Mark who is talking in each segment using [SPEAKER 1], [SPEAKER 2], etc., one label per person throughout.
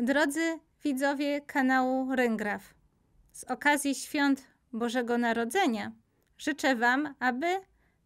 [SPEAKER 1] Drodzy widzowie kanału Ryngraf, z okazji świąt Bożego Narodzenia życzę Wam, aby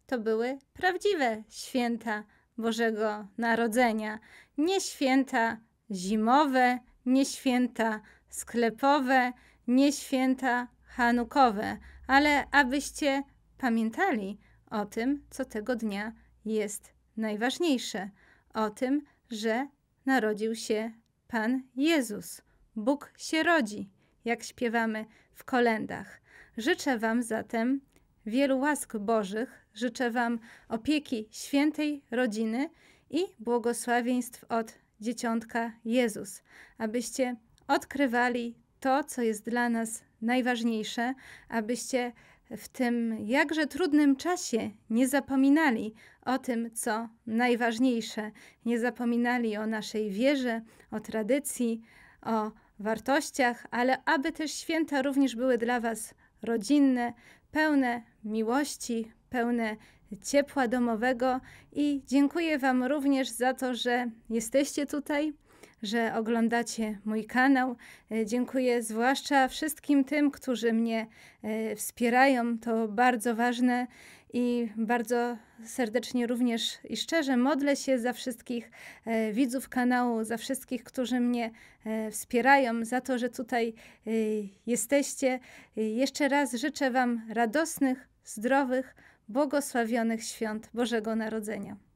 [SPEAKER 1] to były prawdziwe święta Bożego Narodzenia, nie święta zimowe, nie święta sklepowe, nie święta hanukowe, ale abyście pamiętali o tym, co tego dnia jest najważniejsze, o tym, że narodził się Pan Jezus. Bóg się rodzi, jak śpiewamy w kolendach. Życzę Wam zatem wielu łask Bożych, życzę Wam opieki świętej rodziny i błogosławieństw od dzieciątka Jezus, abyście odkrywali to, co jest dla nas najważniejsze, abyście w tym jakże trudnym czasie nie zapominali o tym, co najważniejsze. Nie zapominali o naszej wierze, o tradycji, o wartościach, ale aby też święta również były dla Was rodzinne, pełne miłości, pełne ciepła domowego i dziękuję Wam również za to, że jesteście tutaj, że oglądacie mój kanał. E, dziękuję zwłaszcza wszystkim tym, którzy mnie e, wspierają. To bardzo ważne i bardzo serdecznie również i szczerze modlę się za wszystkich e, widzów kanału, za wszystkich, którzy mnie wspierają, za to, że tutaj jesteście. Jeszcze raz życzę Wam radosnych, zdrowych, błogosławionych świąt Bożego Narodzenia.